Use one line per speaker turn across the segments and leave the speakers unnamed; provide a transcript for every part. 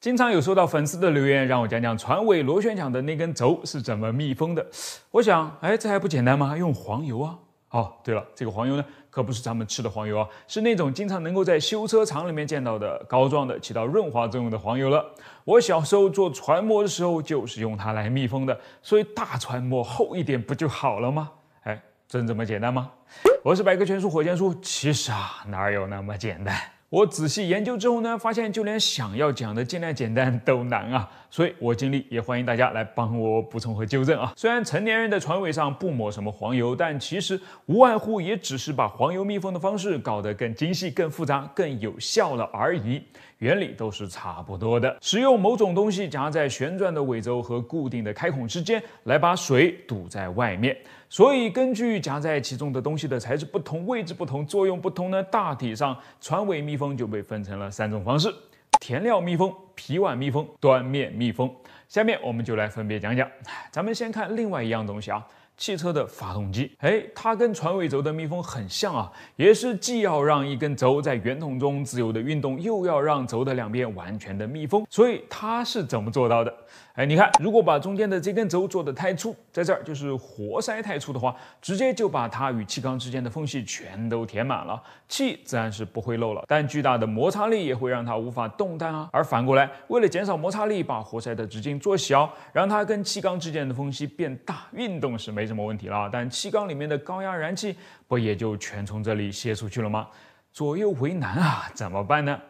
经常有收到粉丝的留言，让我讲讲船尾螺旋桨的那根轴是怎么密封的。我想，哎，这还不简单吗？用黄油啊！哦，对了，这个黄油呢，可不是咱们吃的黄油啊，是那种经常能够在修车厂里面见到的膏状的，起到润滑作用的黄油了。我小时候做船模的时候，就是用它来密封的。所以大船模厚一点不就好了吗？哎，真这么简单吗？我是百科全书火箭叔，其实啊，哪有那么简单？我仔细研究之后呢，发现就连想要讲的尽量简单都难啊，所以我尽力，也欢迎大家来帮我补充和纠正啊。虽然成年人的船尾上不抹什么黄油，但其实无外乎也只是把黄油密封的方式搞得更精细、更复杂、更有效了而已。原理都是差不多的，使用某种东西夹在旋转的尾轴和固定的开孔之间，来把水堵在外面。所以，根据夹在其中的东西的材质不同、位置不同、作用不同呢，大体上船尾密封就被分成了三种方式：填料密封、皮碗密封、端面密封。下面我们就来分别讲讲。咱们先看另外一样东西啊。汽车的发动机，哎，它跟船尾轴的密封很像啊，也是既要让一根轴在圆筒中自由的运动，又要让轴的两边完全的密封，所以它是怎么做到的？哎，你看，如果把中间的这根轴做得太粗，在这儿就是活塞太粗的话，直接就把它与气缸之间的缝隙全都填满了，气自然是不会漏了。但巨大的摩擦力也会让它无法动弹啊。而反过来，为了减少摩擦力，把活塞的直径做小，让它跟气缸之间的缝隙变大，运动是没。什么问题了？但气缸里面的高压燃气不也就全从这里泄出去了吗？左右为难啊，怎么办呢？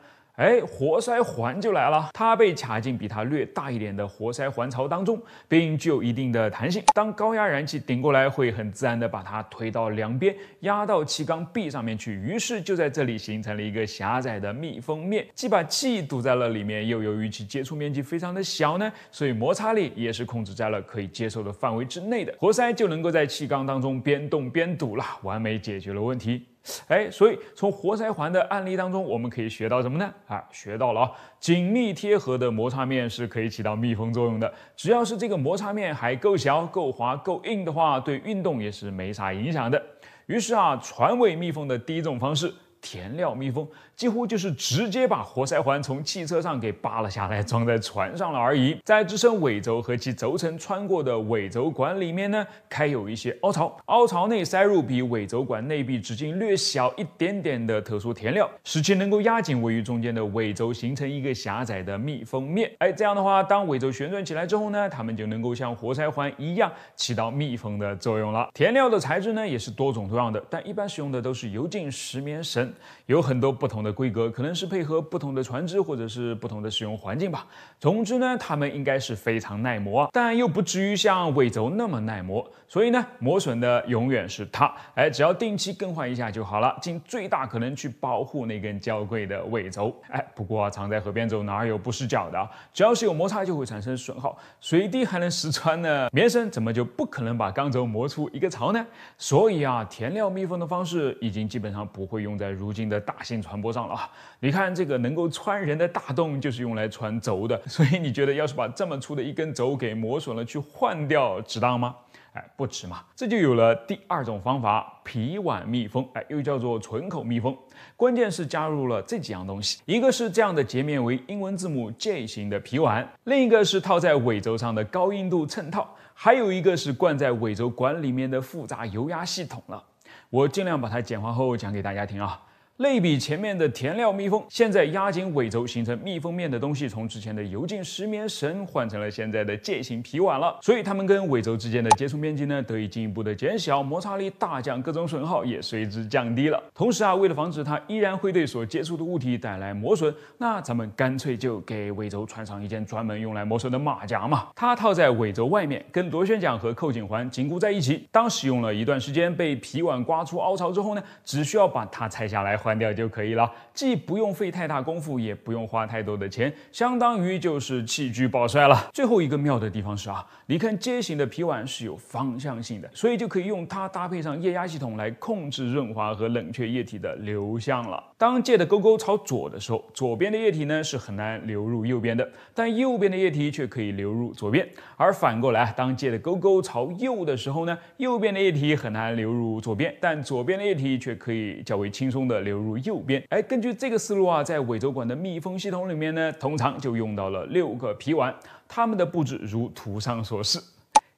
哎，活塞环就来了，它被卡进比它略大一点的活塞环槽当中，并具有一定的弹性。当高压燃气顶过来，会很自然的把它推到两边，压到气缸壁上面去。于是就在这里形成了一个狭窄的密封面，既把气堵在了里面，又由于其接触面积非常的小呢，所以摩擦力也是控制在了可以接受的范围之内的。活塞就能够在气缸当中边动边堵了，完美解决了问题。哎，所以从活塞环的案例当中，我们可以学到什么呢？啊，学到了啊，紧密贴合的摩擦面是可以起到密封作用的。只要是这个摩擦面还够小、够滑、够硬的话，对运动也是没啥影响的。于是啊，船尾密封的第一种方式。填料密封几乎就是直接把活塞环从汽车上给扒了下来，装在船上了而已。在支撑尾轴和其轴承穿过的尾轴管里面呢，开有一些凹槽，凹槽内塞入比尾轴管内壁直径略小一点点的特殊填料，使其能够压紧位于中间的尾轴，形成一个狭窄的密封面。哎，这样的话，当尾轴旋转起来之后呢，它们就能够像活塞环一样起到密封的作用了。填料的材质呢，也是多种多样的，但一般使用的都是油浸石棉绳。有很多不同的规格，可能是配合不同的船只或者是不同的使用环境吧。总之呢，它们应该是非常耐磨，但又不至于像尾轴那么耐磨。所以呢，磨损的永远是它。哎，只要定期更换一下就好了，尽最大可能去保护那根娇贵的尾轴。哎，不过啊、常在河边走，哪有不湿脚的？只要是有摩擦，就会产生损耗。水滴还能石穿呢，棉绳怎么就不可能把钢轴磨出一个槽呢？所以啊，填料密封的方式已经基本上不会用在。如今的大型船舶上了啊，你看这个能够穿人的大洞就是用来穿轴的，所以你觉得要是把这么粗的一根轴给磨损了去换掉值当吗？哎，不值嘛。这就有了第二种方法，皮碗密封，哎，又叫做唇口密封。关键是加入了这几样东西，一个是这样的截面为英文字母 J 型的皮碗，另一个是套在尾轴上的高硬度衬套，还有一个是灌在尾轴管里面的复杂油压系统了。我尽量把它简化后讲给大家听啊。类比前面的填料密封，现在压紧尾轴形成密封面的东西，从之前的油浸石棉绳换成了现在的渐形皮碗了。所以它们跟尾轴之间的接触面积呢得以进一步的减小，摩擦力大降，各种损耗也随之降低了。同时啊，为了防止它依然会对所接触的物体带来磨损，那咱们干脆就给尾轴穿上一件专门用来磨损的马甲嘛。它套在尾轴外面，跟螺旋桨和扣紧环紧固在一起。当使用了一段时间被皮碗刮出凹槽之后呢，只需要把它拆下来换。关掉就可以了，既不用费太大功夫，也不用花太多的钱，相当于就是弃具保帅了。最后一个妙的地方是啊，你看 j 型的皮碗是有方向性的，所以就可以用它搭配上液压系统来控制润滑和冷却液体的流向了。当界的沟沟朝左的时候，左边的液体呢是很难流入右边的，但右边的液体却可以流入左边。而反过来，当界的沟沟朝右的时候呢，右边的液体很难流入左边，但左边的液体却可以较为轻松的流入右边。哎，根据这个思路啊，在尾轴管的密封系统里面呢，通常就用到了六个皮碗，它们的布置如图上所示。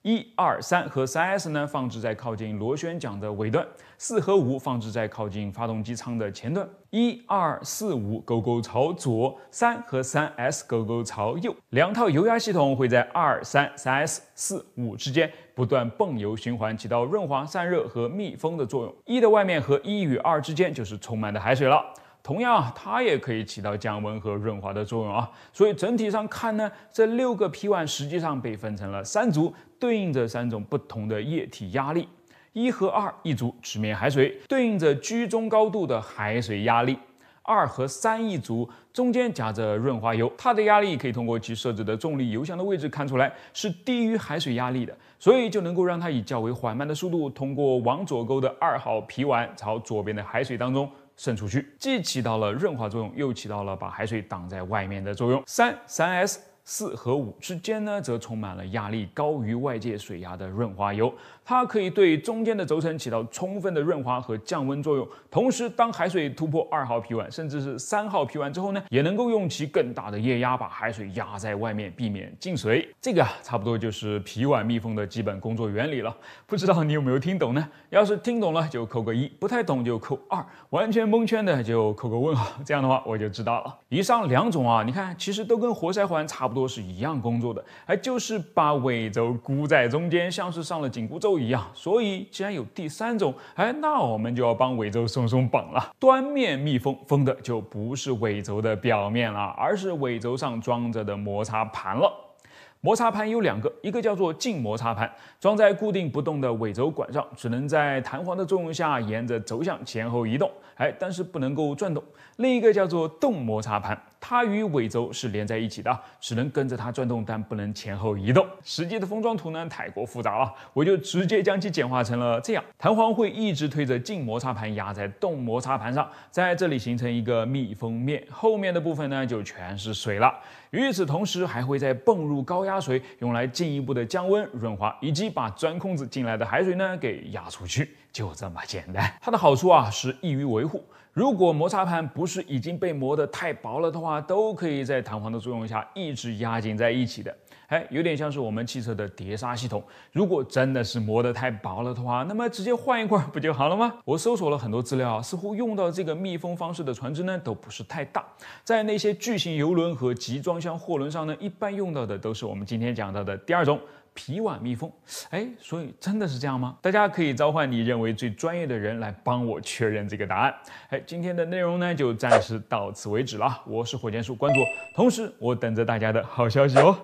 一二三和三 S 呢，放置在靠近螺旋桨的尾端；四和五放置在靠近发动机舱的前端，一二四五，勾勾朝左；三和三 S，勾勾朝右。两套油压系统会在二三三 S 四五之间不断泵油循环，起到润滑、散热和密封的作用。一的外面和一与二之间就是充满的海水了。同样啊，它也可以起到降温和润滑的作用啊。所以整体上看呢，这六个皮碗实际上被分成了三组，对应着三种不同的液体压力。一和二一组直面海水，对应着居中高度的海水压力。二和三一组中间夹着润滑油，它的压力可以通过其设置的重力油箱的位置看出来是低于海水压力的，所以就能够让它以较为缓慢的速度通过往左沟的二号皮碗朝左边的海水当中。渗出去，既起到了润滑作用，又起到了把海水挡在外面的作用。三三 S。四和五之间呢，则充满了压力高于外界水压的润滑油，它可以对中间的轴承起到充分的润滑和降温作用。同时，当海水突破二号皮碗，甚至是三号皮碗之后呢，也能够用其更大的液压把海水压在外面，避免进水。这个啊，差不多就是皮碗密封的基本工作原理了。不知道你有没有听懂呢？要是听懂了就扣个一，不太懂就扣二，完全蒙圈的就扣个问号。这样的话我就知道了。以上两种啊，你看其实都跟活塞环差不。多是一样工作的，哎，就是把尾轴箍在中间，像是上了紧箍咒一样。所以，既然有第三种，哎，那我们就要帮尾轴松松绑了。端面密封封的就不是尾轴的表面了，而是尾轴上装着的摩擦盘了。摩擦盘有两个，一个叫做静摩擦盘，装在固定不动的尾轴管上，只能在弹簧的作用下沿着轴向前后移动，哎，但是不能够转动。另一个叫做动摩擦盘，它与尾轴是连在一起的只能跟着它转动，但不能前后移动。实际的封装图呢太过复杂了，我就直接将其简化成了这样。弹簧会一直推着静摩擦盘压在动摩擦盘上，在这里形成一个密封面，后面的部分呢就全是水了。与此同时，还会再泵入高压水，用来进一步的降温、润滑，以及把钻空子进来的海水呢给压出去。就这么简单。它的好处啊，是易于维护。如果摩擦盘不是已经被磨得太薄了的话，都可以在弹簧的作用下一直压紧在一起的。哎，有点像是我们汽车的碟刹系统。如果真的是磨得太薄了的话，那么直接换一块不就好了吗？我搜索了很多资料，似乎用到这个密封方式的船只呢都不是太大，在那些巨型油轮和集装箱货轮上呢，一般用到的都是我们今天讲到的第二种。皮碗密封，哎，所以真的是这样吗？大家可以召唤你认为最专业的人来帮我确认这个答案。哎，今天的内容呢就暂时到此为止了我是火箭叔，关注我，同时我等着大家的好消息哦。